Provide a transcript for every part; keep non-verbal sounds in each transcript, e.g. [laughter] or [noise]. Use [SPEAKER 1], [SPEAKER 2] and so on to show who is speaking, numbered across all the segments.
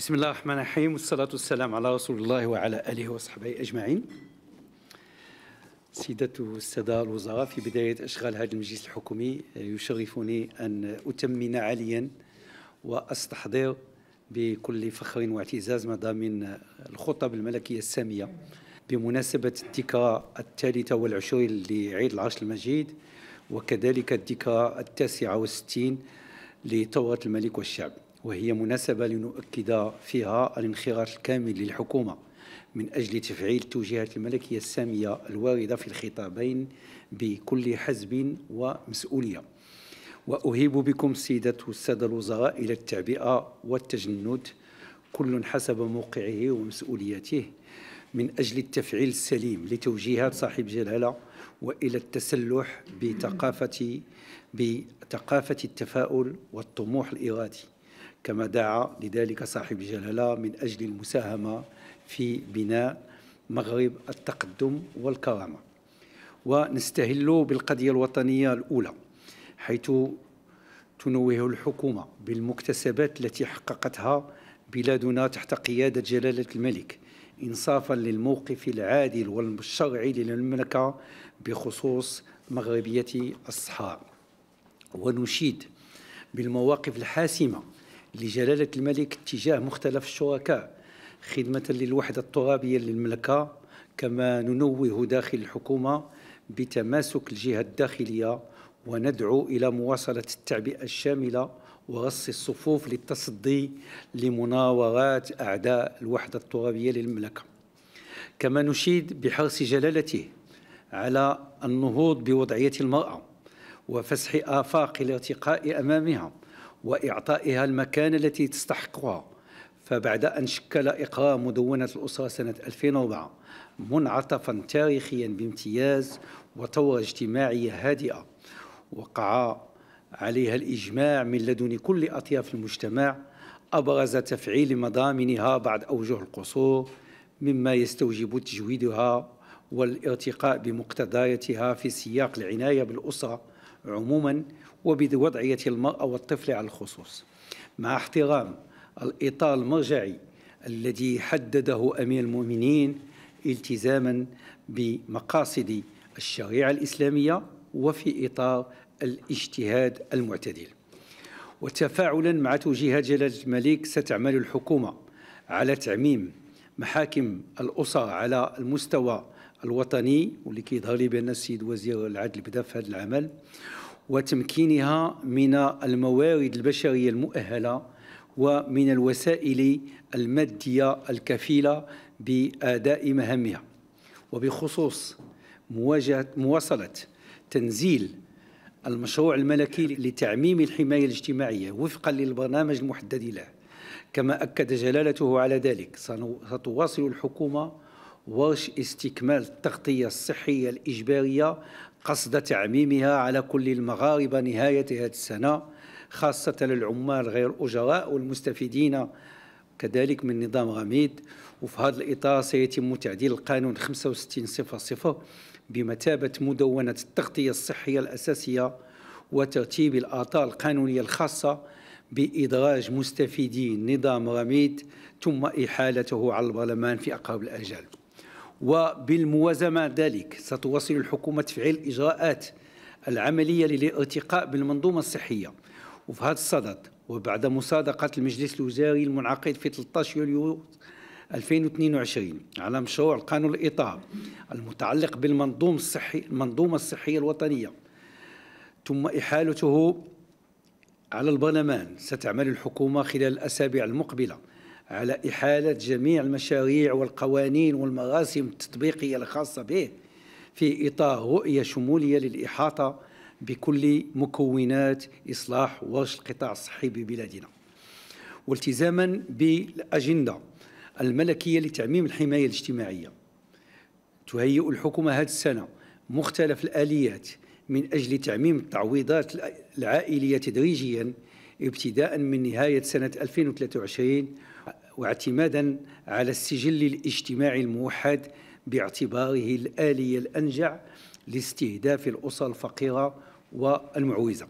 [SPEAKER 1] بسم الله الرحمن الرحيم والصلاة والسلام على رسول الله وعلى آله وصحبه أجمعين سيدة السادة الوزراء في بداية أشغال هذا المجلس الحكومي يشرفني أن أتمن عاليا وأستحضر بكل فخر واعتزاز من الخطب الملكية السامية بمناسبة الذكرى الثالثة والعشرين لعيد العرش المجيد وكذلك الذكرى التاسعة والستين لثورة الملك والشعب وهي مناسبة لنؤكد فيها الانخراط الكامل للحكومة من أجل تفعيل التوجيهات الملكية السامية الواردة في الخطابين بكل حزب ومسؤولية وأهيب بكم سيدة والسادة الوزراء إلى التعبئة والتجند كل حسب موقعه ومسؤوليته من أجل التفعيل السليم لتوجيهات صاحب جلالة وإلى التسلح بثقافة بثقافة التفاؤل والطموح الإرادي كما دعا لذلك صاحب الجلاله من اجل المساهمه في بناء مغرب التقدم والكرامه ونستهل بالقضيه الوطنيه الاولى حيث تنوه الحكومه بالمكتسبات التي حققتها بلادنا تحت قياده جلاله الملك انصافا للموقف العادل والشرعي للمملكه بخصوص مغربيه الصحراء ونشيد بالمواقف الحاسمه لجلالة الملك اتجاه مختلف الشركاء خدمة للوحدة الترابية للملكة كما ننوه داخل الحكومة بتماسك الجهة الداخلية وندعو إلى مواصلة التعبئة الشاملة ورص الصفوف للتصدي لمناورات أعداء الوحدة الترابية للمملكة كما نشيد بحرص جلالته على النهوض بوضعية المرأة وفسح آفاق الارتقاء أمامها وإعطائها المكانة التي تستحقها فبعد أن شكل إقرار مدونة الأسرة سنة 2004 منعطفا تاريخيا بامتياز وثورة اجتماعية هادئة وقع عليها الإجماع من لدن كل أطياف المجتمع أبرز تفعيل مضامنها بعد أوجه القصور مما يستوجب تجويدها والارتقاء بمقتضياتها في سياق العناية بالأسرة عموما وبوضعية المرأة والطفل على الخصوص مع احترام الإطار المرجعي الذي حدده أمير المؤمنين التزاما بمقاصد الشريعة الإسلامية وفي إطار الاجتهاد المعتدل وتفاعلا مع توجيهات جلالة الملك ستعمل الحكومة على تعميم محاكم الأسر على المستوى الوطني واللي كيظهر لي بان السيد وزير العدل بدا في هذا العمل وتمكينها من الموارد البشريه المؤهله ومن الوسائل الماديه الكفيله باداء مهامها وبخصوص مواجهه مواصله تنزيل المشروع الملكي لتعميم الحمايه الاجتماعيه وفقا للبرنامج المحدد له كما اكد جلالته على ذلك ستواصل الحكومه واش استكمال التغطية الصحية الإجبارية قصد تعميمها على كل المغاربة نهاية هذه السنة خاصة للعمال غير أجراء والمستفيدين كذلك من نظام غميد وفي هذا الإطار سيتم تعديل القانون 65.00 بمثابة مدونة التغطية الصحية الأساسية وترتيب الآطار القانونية الخاصة بإدراج مستفيدي نظام رميد ثم إحالته على البرلمان في أقرب الأجال وبالموازمة ذلك ستواصل الحكومة تفعيل الإجراءات العملية للارتقاء بالمنظومة الصحية وفي هذا الصدد وبعد مصادقة المجلس الوزاري المنعقد في 13 يوليو 2022 على مشروع القانون الإطار المتعلق بالمنظومة الصحي المنظومة الصحية الوطنية ثم إحالته على البرلمان ستعمل الحكومة خلال الأسابيع المقبلة على إحالة جميع المشاريع والقوانين والمراسم التطبيقية الخاصة به في إطار رؤية شمولية للإحاطة بكل مكونات إصلاح ورش القطاع الصحي ببلادنا والتزاما بالأجندة الملكية لتعميم الحماية الاجتماعية تهيئ الحكومة هذه السنة مختلف الآليات من أجل تعميم التعويضات العائلية تدريجياً ابتداء من نهاية سنة 2023 واعتمادا على السجل الاجتماعي الموحد باعتباره الآلية الأنجع لاستهداف الأسر الفقيرة والمعوزة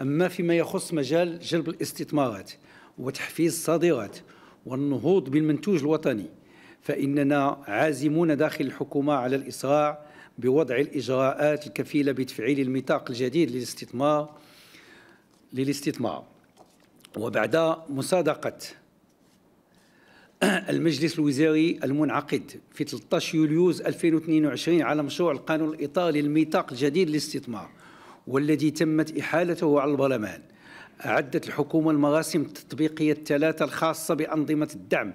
[SPEAKER 1] أما فيما يخص مجال جلب الاستثمارات وتحفيز الصادرات والنهوض بالمنتوج الوطني فإننا عازمون داخل الحكومة على الإسراع بوضع الإجراءات الكفيلة بتفعيل الميثاق الجديد للاستثمار للاستثمار وبعد مصادقة [clears throat] المجلس الوزاري المنعقد في 13 يوليوز 2022 على مشروع القانون الاطار للميثاق الجديد للاستثمار والذي تمت إحالته على البرلمان أعدت الحكومة المراسم التطبيقية الثلاثة الخاصة بأنظمة الدعم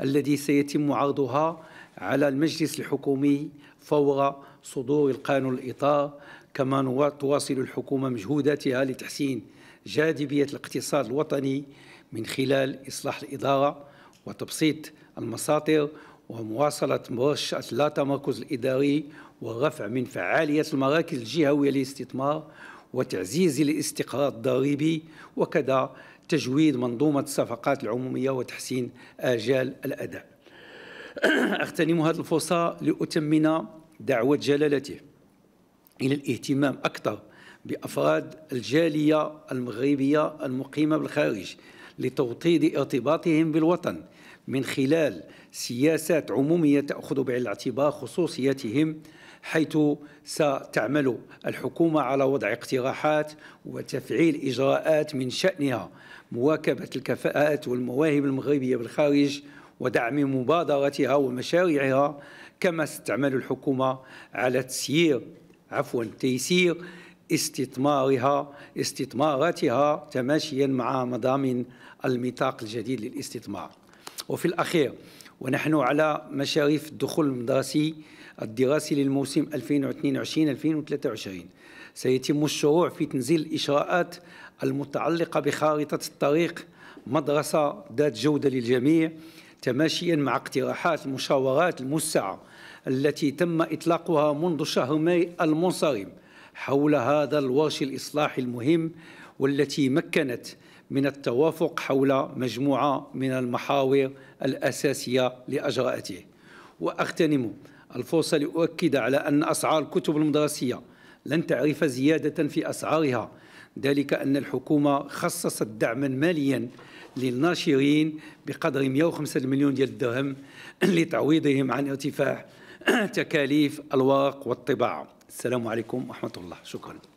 [SPEAKER 1] الذي سيتم عرضها على المجلس الحكومي فور صدور القانون الإطار كما تواصل الحكومة مجهوداتها لتحسين جاذبية الاقتصاد الوطني من خلال إصلاح الإدارة وتبسيط المصادر ومواصلة مرشأة لا تمركز الإداري والرفع من فعالية المراكز الجهوية للاستثمار وتعزيز الاستقرار الضريبي وكذا تجويد منظومة الصفقات العمومية وتحسين آجال الأداء [clears throat] أغتنم هذه الفرصة لأتمن دعوة جلالته إلى الاهتمام أكثر بأفراد الجالية المغربية المقيمة بالخارج لتوطيد ارتباطهم بالوطن من خلال سياسات عمومية تأخذ بعين الاعتبار خصوصيتهم حيث ستعمل الحكومة على وضع اقتراحات وتفعيل إجراءات من شأنها مواكبة الكفاءات والمواهب المغربية بالخارج ودعم مبادرتها ومشاريعها كما ستعمل الحكومة على تسيير عفوا تيسير استثمارها استثماراتها تماشيا مع مضامين الميثاق الجديد للاستثمار وفي الأخير ونحن على مشارف الدخول المدرسي الدراسي للموسم 2022-2023 سيتم الشروع في تنزيل الإجراءات المتعلقة بخارطة الطريق مدرسة ذات جودة للجميع تماشيا مع اقتراحات المشاورات الموسعة التي تم إطلاقها منذ شهر ماي المنصرم حول هذا الورش الإصلاحي المهم والتي مكنت من التوافق حول مجموعة من المحاور الأساسية لأجراءته وأغتنم الفرصة لأؤكد على أن أسعار الكتب المدرسية لن تعرف زيادة في أسعارها ذلك أن الحكومة خصصت دعما ماليا للناشرين بقدر 105 مليون ديال الدرهم لتعويضهم عن ارتفاع تكاليف الورق والطباعة السلام عليكم ورحمة الله شكرا